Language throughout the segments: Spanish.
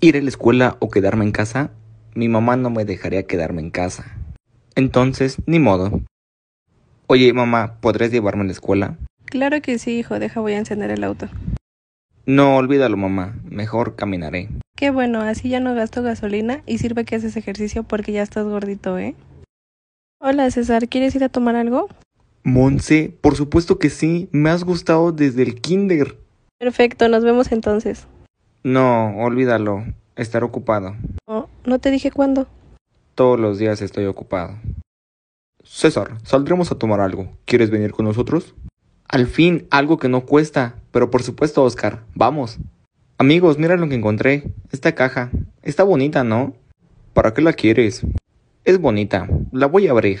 ir a la escuela o quedarme en casa, mi mamá no me dejaría quedarme en casa. Entonces, ni modo. Oye, mamá, ¿podrías llevarme a la escuela? Claro que sí, hijo, deja, voy a encender el auto. No, olvídalo, mamá, mejor caminaré. Qué bueno, así ya no gasto gasolina y sirve que haces ejercicio porque ya estás gordito, ¿eh? Hola, César, ¿quieres ir a tomar algo? Monse, por supuesto que sí, me has gustado desde el kinder. Perfecto, nos vemos entonces. No, olvídalo. Estar ocupado. Oh, no te dije cuándo. Todos los días estoy ocupado. César, saldremos a tomar algo. ¿Quieres venir con nosotros? Al fin, algo que no cuesta. Pero por supuesto, Oscar, vamos. Amigos, mira lo que encontré. Esta caja. Está bonita, ¿no? ¿Para qué la quieres? Es bonita. La voy a abrir.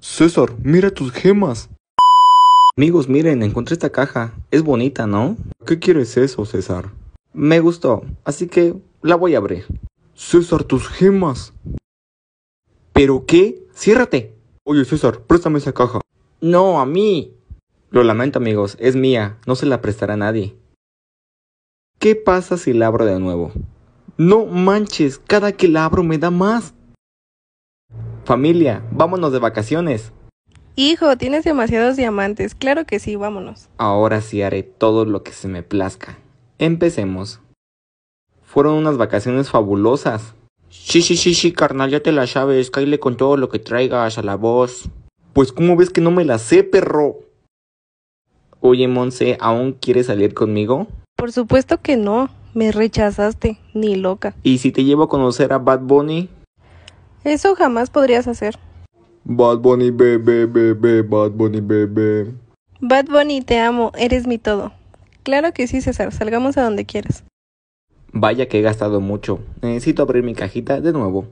César, mira tus gemas. Amigos, miren, encontré esta caja. Es bonita, ¿no? ¿Qué quieres eso, César? Me gustó, así que la voy a abrir. César, tus gemas. ¿Pero qué? Ciérrate. Oye, César, préstame esa caja. No, a mí. Lo lamento, amigos, es mía, no se la prestará nadie. ¿Qué pasa si la abro de nuevo? No manches, cada que la abro me da más. Familia, vámonos de vacaciones. Hijo, tienes demasiados diamantes, claro que sí, vámonos. Ahora sí haré todo lo que se me plazca. Empecemos. Fueron unas vacaciones fabulosas. Sí, sí, sí, sí, carnal, ya te la sabes, caile con todo lo que traigas a la voz. Pues ¿cómo ves que no me la sé, perro? Oye, Monse, ¿aún quieres salir conmigo? Por supuesto que no, me rechazaste, ni loca. ¿Y si te llevo a conocer a Bad Bunny? Eso jamás podrías hacer. Bad Bunny, bebé, bebé, Bad Bunny, bebé. Bad Bunny, te amo, eres mi todo. Claro que sí, César, salgamos a donde quieras. Vaya que he gastado mucho. Necesito abrir mi cajita de nuevo.